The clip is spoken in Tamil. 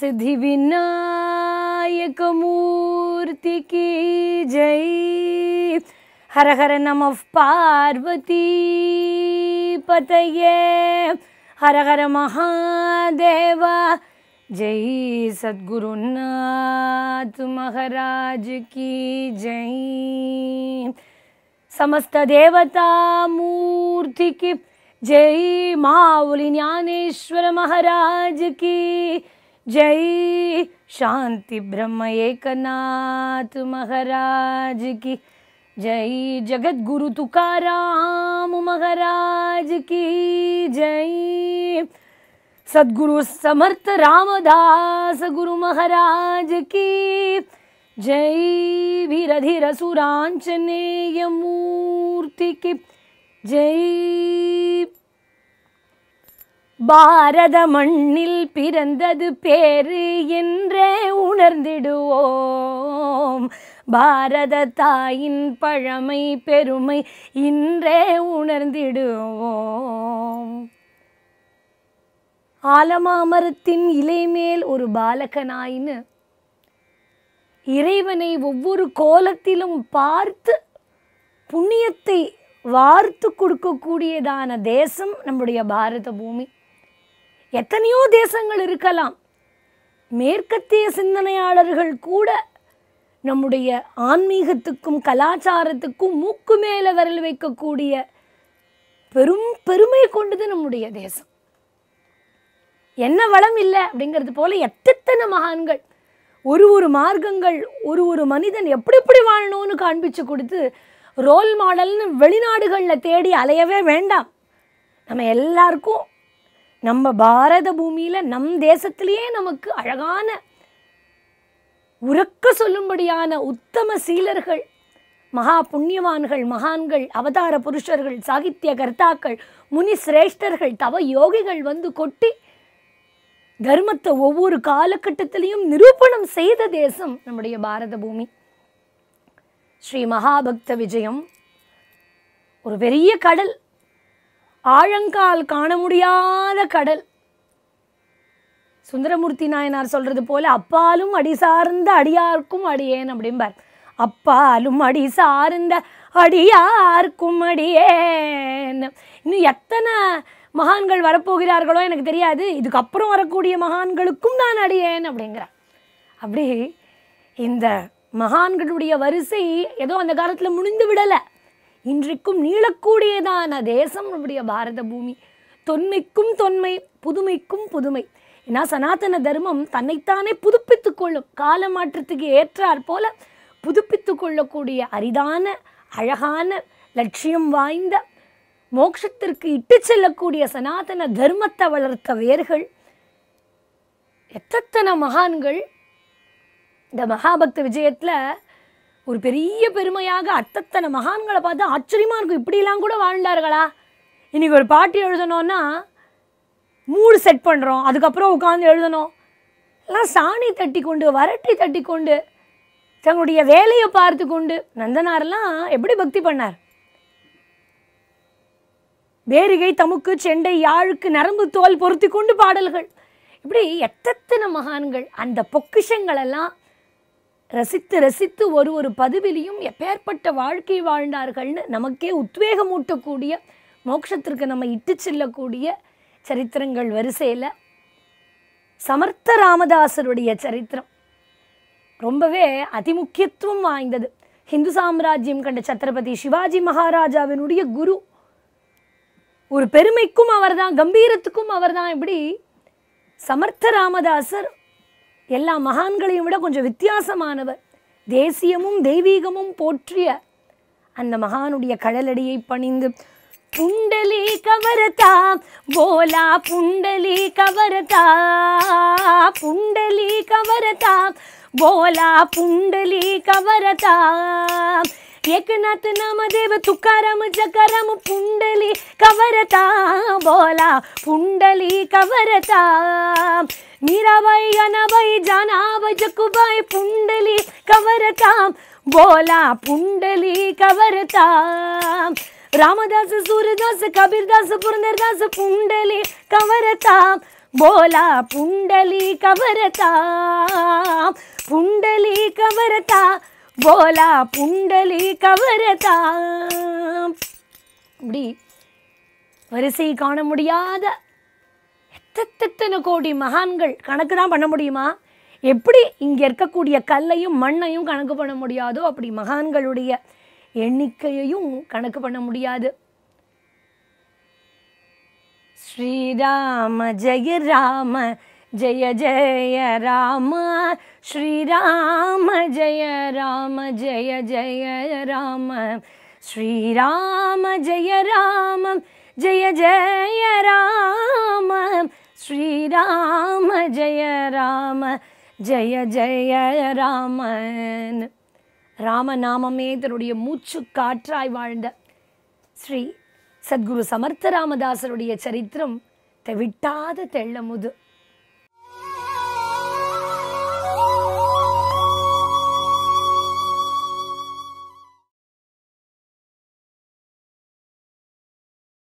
सिद्धि विनायक मूर्ति की जय हर हर नमः पार्वती पतये हर हर महादेवा जय सद्गुरुनाथ महाराज की जय समस्त देवता मूर्ति की जय मावली ज्ञानेश्वर महाराज की जय शांति ब्रह्म एकनाथ महाराज की जय जगत गुरु तुकाराम महाराज की जय सदगुरु समर्थ रामदास गुरु महाराज की जय वीरधीर सुरांचनेय मूर्ति की ஜெய் பாரத மண்ணில் பிறந்தது பேரு என்றே உணர்ந்திடுவோம் பாரத தாயின் பழமை பெருமை இன்றே உணர்ந்திடுவோம் ஆலமாமரத்தின் இலைமேல் ஒரு பாலகனாயின்னு இறைவனை ஒவ்வொரு கோலத்திலும் பார்த்து புண்ணியத்தை வார்த்து கொடுக்கக்கூடியதான தேசம் நம்முடைய பாரத பூமி எத்தனையோ தேசங்கள் இருக்கலாம் மேற்கத்திய சிந்தனையாளர்கள் கூட நம்முடைய ஆன்மீகத்துக்கும் கலாச்சாரத்துக்கும் மூக்கு மேலே வரல் வைக்கக்கூடிய பெரும் பெருமை கொண்டது நம்முடைய தேசம் என்ன வளம் இல்லை அப்படிங்கிறது போல எத்தனை மகான்கள் ஒரு ஒரு மார்க்கங்கள் ஒரு ஒரு மனிதன் எப்படி எப்படி வாழணும்னு காண்பிச்சு கொடுத்து ரோல் மாடல்னு வெளிநாடுகளில் தேடி அலையவே வேண்டாம் நம்ம எல்லாருக்கும் நம்ம பாரத பூமியில் நம் தேசத்திலேயே நமக்கு அழகான உறக்க சொல்லும்படியான உத்தம சீலர்கள் மகா புண்ணியவான்கள் மகான்கள் அவதார புருஷர்கள் சாகித்ய கர்த்தாக்கள் முனி சிரேஷ்டர்கள் தவ யோகிகள் வந்து கொட்டி தர்மத்தை ஒவ்வொரு காலகட்டத்திலையும் நிரூபணம் செய்த தேசம் நம்முடைய பாரத பூமி ஸ்ரீ மகாபக்த விஜயம் ஒரு பெரிய கடல் ஆழங்கால் காண முடியாத கடல் சுந்தரமூர்த்தி நாயனார் சொல்றது போல அப்பாலும் அடி சார்ந்த அடியார்க்கும் அடியேன் அப்படிம்பார் அப்பாலும் அடி சார்ந்த அடியார்க்கும் அடியேன் இன்னும் எத்தனை மகான்கள் வரப்போகிறார்களோ எனக்கு தெரியாது இதுக்கப்புறம் வரக்கூடிய மகான்களுக்கும் நான் அடியேன் அப்படிங்கிற அப்படி இந்த மகான்களுடைய வரிசை ஏதோ அந்த காலத்தில் முடிந்து விடலை இன்றைக்கும் நீளக்கூடியதான தேசம் நம்முடைய பாரத பூமி தொன்மைக்கும் தொன்மை புதுமைக்கும் புதுமை ஏன்னா சனாதன தர்மம் தன்னைத்தானே புதுப்பித்து கொள்ளும் கால மாற்றத்துக்கு ஏற்றாற் போல புதுப்பித்து கொள்ளக்கூடிய அரிதான அழகான லட்சியம் வாய்ந்த மோட்சத்திற்கு இட்டு செல்லக்கூடிய சனாதன தர்மத்தை வளர்த்த வேர்கள் எத்தனை மகான்கள் இந்த மகாபக்த விஜயத்தில் ஒரு பெரிய பெருமையாக அத்தத்தனை மகான்களை பார்த்து ஆச்சரியமாக இருக்கும் இப்படிலாம் கூட வாழ்ந்தார்களா இன்றைக்கி ஒரு பாட்டு எழுதணும்னா மூடு செட் பண்ணுறோம் அதுக்கப்புறம் உட்காந்து எழுதணும் எல்லாம் சாணி தட்டி கொண்டு வரட்டி தட்டி கொண்டு தங்களுடைய வேலையை பார்த்து கொண்டு நந்தனார்லாம் எப்படி பக்தி பண்ணார் வேரிகை தமுக்கு செண்டை யாழுக்கு நரம்பு தோல் பொருத்தி கொண்டு பாடல்கள் இப்படி எத்தனை மகான்கள் அந்த பொக்கிஷங்களெல்லாம் ரசித்து ரசித்து ஒரு ஒரு பதிவிலையும் எப்பேற்பட்ட வாழ்க்கை வாழ்ந்தார்கள்னு நமக்கே உத்வேகமூட்டக்கூடிய மோட்சத்திற்கு நம்ம இட்டு செல்லக்கூடிய சரித்திரங்கள் வரிசையில் சமர்த்த ராமதாசருடைய சரித்திரம் ரொம்பவே அதிமுக்கியத்துவம் வாய்ந்தது ஹிந்து சாம்ராஜ்யம் கண்ட சத்ரபதி சிவாஜி மகாராஜாவினுடைய குரு ஒரு பெருமைக்கும் அவர் தான் கம்பீரத்துக்கும் அவர் தான் இப்படி சமர்த்த ராமதாசர் எல்லா மகான்களையும் விட கொஞ்சம் வித்தியாசமானவர் தேசியமும் தெய்வீகமும் போற்றிய அந்த மகானுடைய கடலடியை பணிந்து புண்டலி கவரதா போலா புண்டலி கவரதா புண்டலி கவரதா போலா புண்டலி கவரதா एकनाथ नामदेव तुकाराम जकाराम पुंडली कवरता बोला पुंडली कवरता मीराबाई अनाबाई जानाब जकुबाई पुंडली कवरता बोला पुंडली कवरता रामदास सूरदास कबीरदास पुरंदरदास पुंडली कवरता बोला पुंडली कवरता पुंडली कवरता போலா புண்டலி கவரதா இப்படி வரிசை காண முடியாத எத்தனை கோடி மகான்கள் கணக்கு தான் பண்ண முடியுமா எப்படி இங்கே இருக்கக்கூடிய கல்லையும் மண்ணையும் கணக்கு பண்ண முடியாதோ அப்படி மகான்களுடைய எண்ணிக்கையையும் கணக்கு பண்ண முடியாது ஸ்ரீராம ஜெய ராம ஜெய ஜெய ராம ஸ்ரீராம ஜெய ராம ஜெய ஜெய ராம ஸ்ரீராம ஜய ராம ஜெய ஜெய ராம ஸ்ரீராம ஜய ராம ஜெய ஜெய ராமன் ராமநாமமே தன்னுடைய மூச்சு காற்றாய் வாழ்ந்த ஸ்ரீ சத்குரு சமர்த்த ராமதாசருடைய சரித்திரம் தெவிட்டாத தெள்ளமுது